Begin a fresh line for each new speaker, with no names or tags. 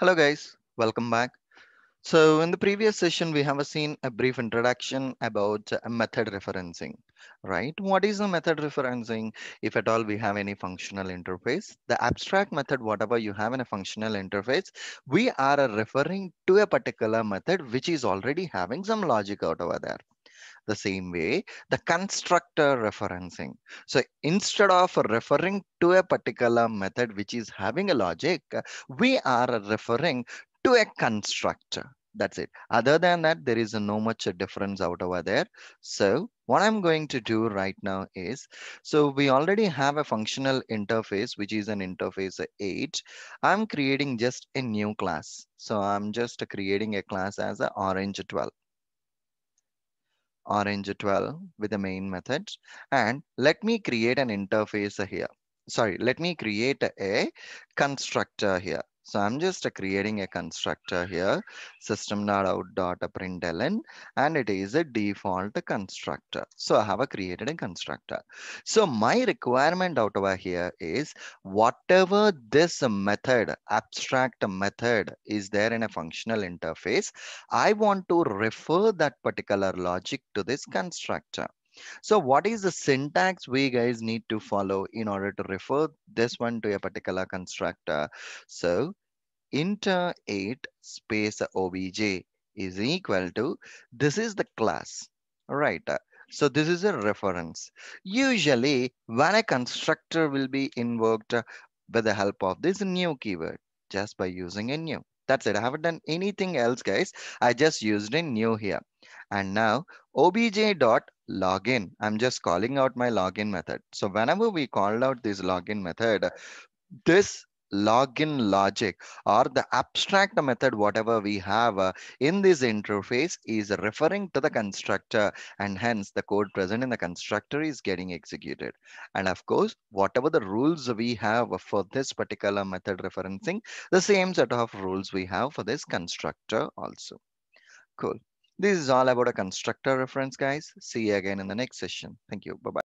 Hello guys, welcome back. So in the previous session, we have seen a brief introduction about method referencing, right? What is a method referencing? If at all we have any functional interface, the abstract method, whatever you have in a functional interface, we are referring to a particular method which is already having some logic out over there the same way, the constructor referencing. So instead of referring to a particular method which is having a logic, we are referring to a constructor. That's it. Other than that, there is no much difference out over there. So what I'm going to do right now is, so we already have a functional interface, which is an interface 8. I'm creating just a new class. So I'm just creating a class as a orange 12 orange 12 with the main methods. And let me create an interface here. Sorry, let me create a constructor here. So I'm just creating a constructor here, system.out.println, and it is a default constructor. So I have created a constructor. So my requirement out over here is whatever this method, abstract method is there in a functional interface, I want to refer that particular logic to this constructor. So what is the syntax we guys need to follow in order to refer this one to a particular constructor? So inter 8 space obj is equal to, this is the class, right uh, So this is a reference. Usually when a constructor will be invoked uh, with the help of this new keyword, just by using a new. That's it. I haven't done anything else, guys. I just used a new here. And now obj dot login. I'm just calling out my login method. So whenever we called out this login method, this login logic or the abstract method, whatever we have uh, in this interface is referring to the constructor and hence the code present in the constructor is getting executed. And of course, whatever the rules we have for this particular method referencing, the same set of rules we have for this constructor also. Cool. This is all about a constructor reference, guys. See you again in the next session. Thank you. Bye-bye.